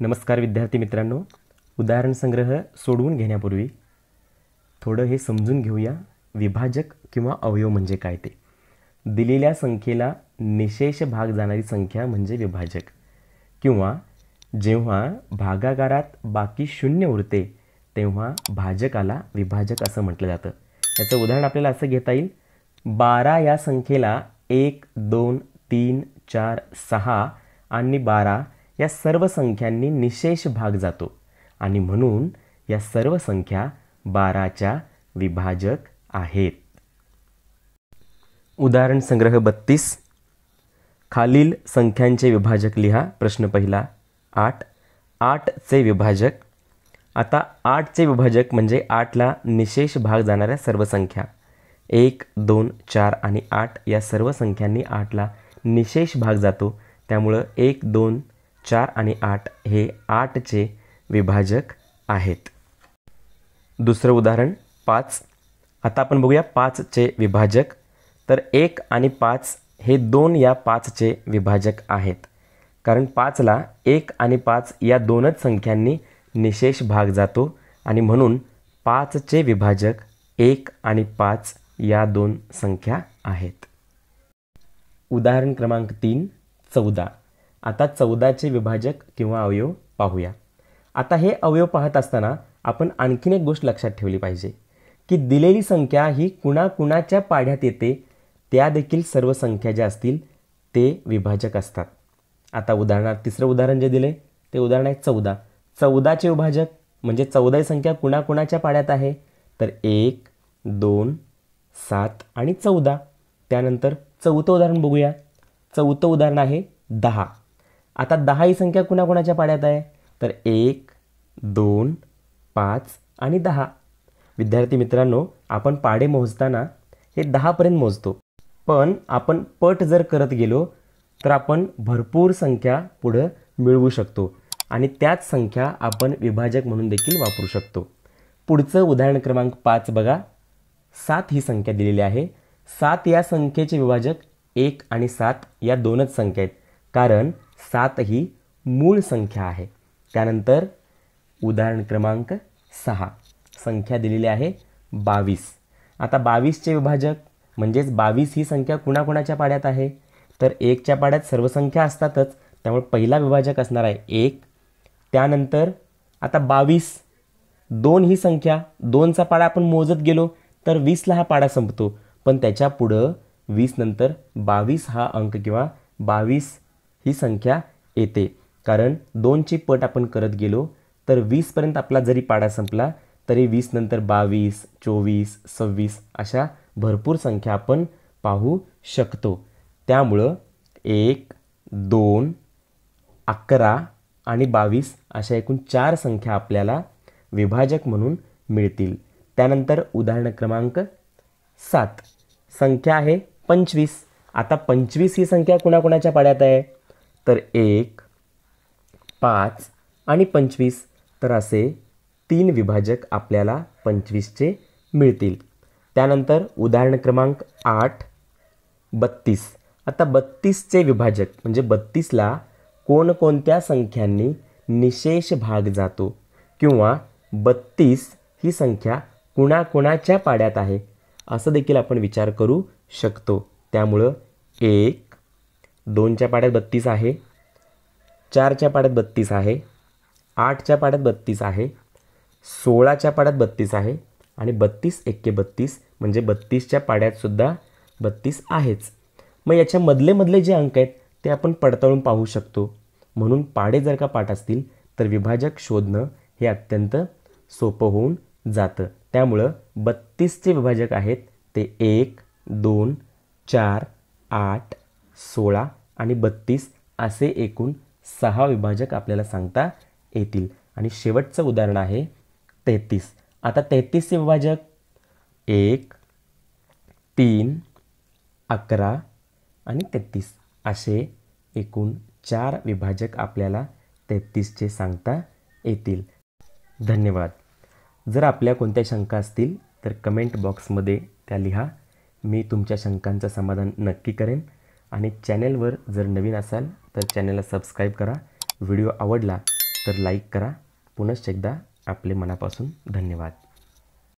नमस्कार विद्यार्थी मित्रांनो उदाहरण संग्रह सोडवून घेण्यापूर्वी थोडं हे समजून घेऊया विभाजक किंवा अवयव म्हणजे काय ते दिलेल्या संख्येला निशेष भाग जाणारी संख्या म्हणजे विभाजक किंवा जेव्हा भागाकारात बाकी शून्य उरते तेव्हा भाजकाला विभाजक असं म्हटलं जातं याचं उदाहरण आपल्याला असं घेता येईल बारा या संख्येला एक दोन तीन चार सहा आणि बारा या सर्व संख्यांनी निशेष भाग जातो आणि म्हणून या सर्व संख्या बाराच्या विभाजक आहेत उदाहरण संग्रह बत्तीस खालील संख्यांचे विभाजक लिहा प्रश्न पहिला आठ आठचे विभाजक आता आठचे विभाजक म्हणजे आठला निशेष भाग जाणाऱ्या सर्व संख्या एक दोन चार आणि आठ या सर्व संख्यांनी आठला निशेष भाग जातो त्यामुळं एक दोन चार आणि आठ हे आठचे विभाजक आहेत दुसरं उदाहरण पाच आता आपण बघूया पाचचे विभाजक तर एक आणि पाच हे दोन या पाचचे विभाजक आहेत कारण पाचला एक आणि पाच या दोनच संख्यांनी निशेष भाग जातो आणि म्हणून पाचचे विभाजक एक आणि पाच या दोन संख्या आहेत उदाहरण क्रमांक तीन चौदा आता चौदाचे विभाजक किंवा अवयव पाहूया आता हे अवयव पाहत असताना आपण आणखीन एक गोष्ट लक्षात ठेवली पाहिजे की दिलेली संख्या ही कुणाकुणाच्या पाढ्यात येते त्या देखील सर्व संख्या ज्या असतील ते विभाजक असतात आता उदाहरणार्थ तिसरं उदाहरण जे दिले ते उदाहरण आहे चौदा चौदाचे विभाजक म्हणजे चौदा ही संख्या कुणाकुणाच्या पाड्यात आहे तर एक दोन सात आणि चौदा त्यानंतर चौथं उदाहरण बघूया चौथं उदाहरण आहे दहा आता दहा ही संख्या कुणाकुणाच्या पाड्यात आहे तर एक दोन पाच आणि दहा विद्यार्थी मित्रांनो आपण पाडे मोजताना हे दहापर्यंत मोजतो पण आपण पट जर करत गेलो तर आपण भरपूर संख्या पुढं मिळवू शकतो आणि त्याच संख्या आपण विभाजक म्हणून देखील वापरू शकतो पुढचं उदाहरण क्रमांक पाच बघा सात ही संख्या दिलेली आहे सात या संख्येचे विभाजक एक आणि सात या दोनच संख्या आहेत कारण सात ही मूळ संख्या आहे त्यानंतर उदाहरण क्रमांक सहा संख्या दिलेली आहे बावीस आता बावीसचे विभाजक म्हणजेच बावीस ही संख्या कुणाकुणाच्या पाड्यात आहे तर एकच्या पाड्यात सर्व संख्या असतातच त्यामुळे पहिला विभाजक असणार आहे एक त्यानंतर आता बावीस दोन ही संख्या दोनचा पाडा आपण मोजत गेलो तर वीसला हा पाडा संपतो पण त्याच्या पुढं वीस नंतर बावीस हा अंक किंवा बावीस ही संख्या येते कारण दोनची पट आपण करत गेलो तर वीसपर्यंत आपला जरी पाडा संपला तरी वीस नंतर बावीस चोवीस सव्वीस अशा भरपूर संख्या आपण पाहू शकतो त्यामुळं एक दोन अकरा आणि बावीस अशा एकूण चार संख्या आपल्याला विभाजक म्हणून मिळतील त्यानंतर उदाहरण क्रमांक सात संख्या आहे पंचवीस आता पंचवीस ही संख्या कुणाकुणाच्या पाड्यात आहे तर एक पाच आणि पंचवीस तर असे तीन विभाजक आपल्याला पंचवीसचे मिळतील त्यानंतर उदाहरण क्रमांक आठ बत्तीस आता बत्तीसचे विभाजक म्हणजे बत्तीसला कोणकोणत्या संख्यांनी निशेष भाग जातो किंवा बत्तीस ही संख्या कुणाकुणाच्या पाड्यात आहे असं देखील आपण विचार करू शकतो त्यामुळं एक दोनच्या पाड्यात बत्तीस आहे चारच्या पाड्यात बत्तीस आहे आठच्या पाड्यात बत्तीस आहे सोळाच्या पाड्यात बत्तीस आहे आणि बत्तीस एक्के बत्तीस म्हणजे बत्तीसच्या पाड्यातसुद्धा बत्तीस आहेच मग याच्या मधले मधले जे अंक आहेत ते आपण पडताळून पाहू शकतो म्हणून पाडे जर का पाठ असतील तर विभाजक शोधणं हे अत्यंत सोपं होऊन जातं त्यामुळं बत्तीसचे विभाजक आहेत ते एक दोन चार आठ सोळा आणि बत्तीस असे एकूण सहा विभाजक आपल्याला सांगता येतील आणि शेवटचं उदाहरण आहे तेहतीस आता तेहतीसचे विभाजक एक तीन अकरा आणि तेहतीस असे एकूण चार विभाजक आपल्याला तेहतीसचे सांगता येतील धन्यवाद जर आपल्या कोणत्या शंका असतील तर कमेंट बॉक्समध्ये त्या लिहा मी तुमच्या शंकांचं समाधान नक्की करेन आणि चॅनेलवर जर नवीन असाल तर चॅनेलला सबस्क्राईब करा व्हिडिओ आवडला तर लाईक करा पुनश्च एकदा आपले मनापासून धन्यवाद